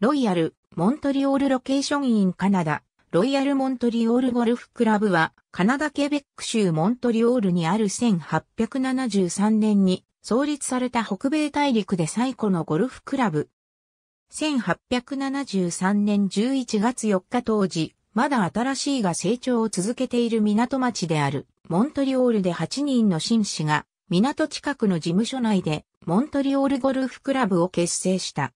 ロイヤル、モントリオールロケーションインカナダ、ロイヤルモントリオールゴルフクラブは、カナダケベック州モントリオールにある1873年に創立された北米大陸で最古のゴルフクラブ。1873年11月4日当時、まだ新しいが成長を続けている港町である、モントリオールで8人の紳士が、港近くの事務所内で、モントリオールゴルフクラブを結成した。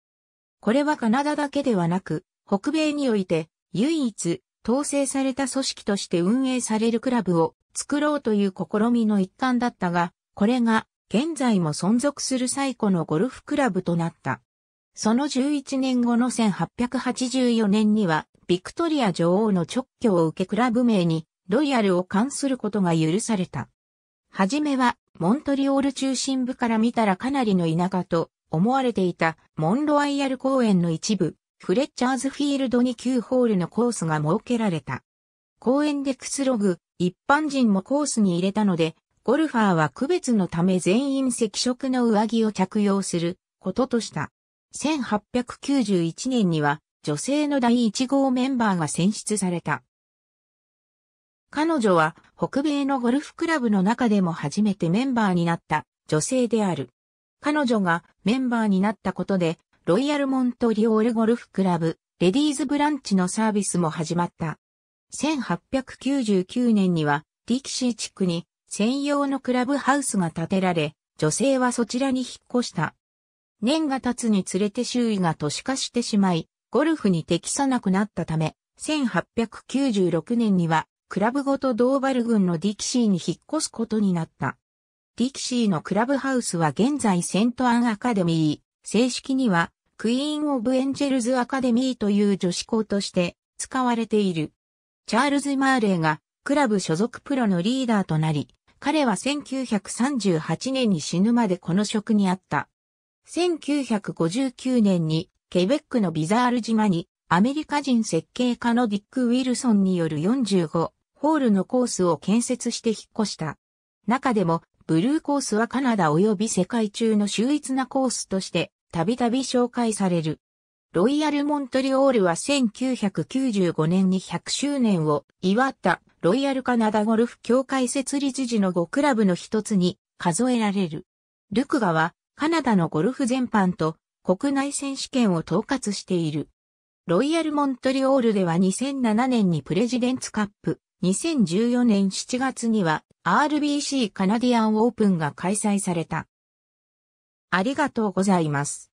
これはカナダだけではなく、北米において唯一統制された組織として運営されるクラブを作ろうという試みの一環だったが、これが現在も存続する最古のゴルフクラブとなった。その11年後の1884年には、ビクトリア女王の直挙を受けクラブ名にロイヤルを冠することが許された。はじめは、モントリオール中心部から見たらかなりの田舎と思われていたモンロワイヤル公園の一部、フレッチャーズフィールドに9ホールのコースが設けられた。公園でくつろぐ一般人もコースに入れたので、ゴルファーは区別のため全員赤色の上着を着用することとした。1891年には女性の第1号メンバーが選出された。彼女は北米のゴルフクラブの中でも初めてメンバーになった女性である。彼女がメンバーになったことで、ロイヤルモントリオールゴルフクラブ、レディーズブランチのサービスも始まった。1899年には、ディキシー地区に専用のクラブハウスが建てられ、女性はそちらに引っ越した。年が経つにつれて周囲が都市化してしまい、ゴルフに適さなくなったため、1896年には、クラブごとドーバル郡のディキシーに引っ越すことになった。ディキシーのクラブハウスは現在セントアンアカデミー、正式にはクイーン・オブ・エンジェルズ・アカデミーという女子校として使われている。チャールズ・マーレーがクラブ所属プロのリーダーとなり、彼は1938年に死ぬまでこの職にあった。1959年にケベックのビザール島にアメリカ人設計家のディック・ウィルソンによる45ホールのコースを建設して引っ越した。中でもブルーコースはカナダ及び世界中の秀逸なコースとしてたびたび紹介される。ロイヤル・モントリオールは1995年に100周年を祝ったロイヤルカナダゴルフ協会設立時の5クラブの一つに数えられる。ルクガはカナダのゴルフ全般と国内選手権を統括している。ロイヤル・モントリオールでは2007年にプレジデンツカップ、2014年7月には RBC カナディアンオープンが開催された。ありがとうございます。